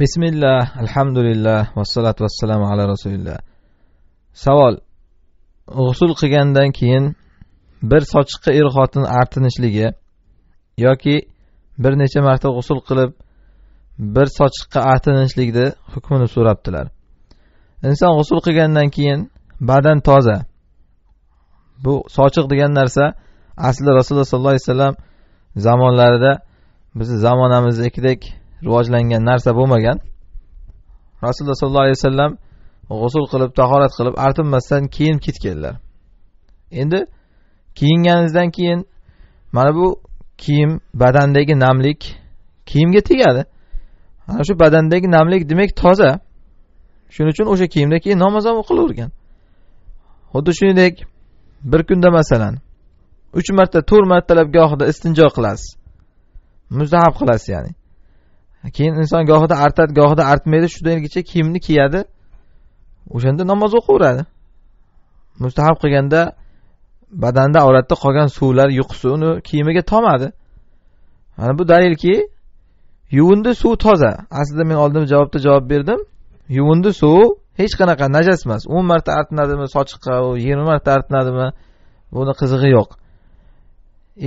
bismillah alhamdulillah vassalatu vassalamu ala rasulillah savol g'usul qilgandan keyin bir sochiqqa er xotin artinishligi yoki bir necha marta g'usul qilib bir sochiqqa artinishlikni hukmini so'rabdilar inson g'usul qilgandan keyin badan toza bu sochiq degan narsa aslida rasululloh sollallohu alayhi vasallam zamonlarida bizni zamonamizdagidek rivojlangan narsa bo'lmagan rasululloh sollallohu alayhi vasallam g'usul qilib tahorat qilib artinmasdan kiyinib ketganlar endi kiyinganingizdan keyin mana bu kiyim badandagi namlik kiyimga tegadi ana shu badandagi namlik demak toza shuning uchun o'sha kiyimda keyin namoz ham o'qilavergan xuddi shuningdek bir kunda masalan uch marta to'rt martalab gohida istinjo qilasiz muzahab qilasiz ya'ni keyin inson gohida artadi gohida artmaydi shundaygacha kiyimni kiyadi o'shanda namoz o'qiyveradi mustahab qilganda badanda avratda qolgan suvlar yuqisi uni kiyimiga tomadi mana bu dalilki yuvindi suv toza aslida men oldin javobda javob berdim yuvindi suv hech qanaqa najas emas o'n marta artinadimi sochiqqa yigirma marta artinadimi buni qizig'i yo'q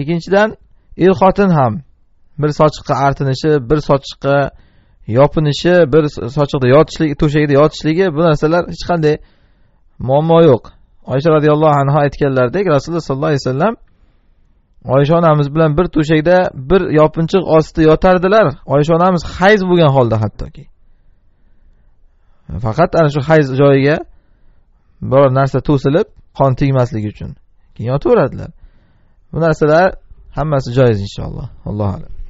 ikkinchidan er xotin ham bir sochiqqa artinishi bir sochiqqa yopinishi bir sochiqda yotishligi to'shagida yotishligi bu narsalar hech qanday muammo yo'q oysha roziyallohu anhu aytganlaridek rasululloh sollallohu alayhi vasallam oysha onamiz bilan bir to'shakda bir yopinchiq ostida yotardilar oysha onamiz hayz bo'lgan holda hattoki faqat ana shu hayz joyiga biror narsa to'silib qon tegmasligi uchun keyin yotaveradilar bu narsalar hammasi joiz inshaalloh allohu alam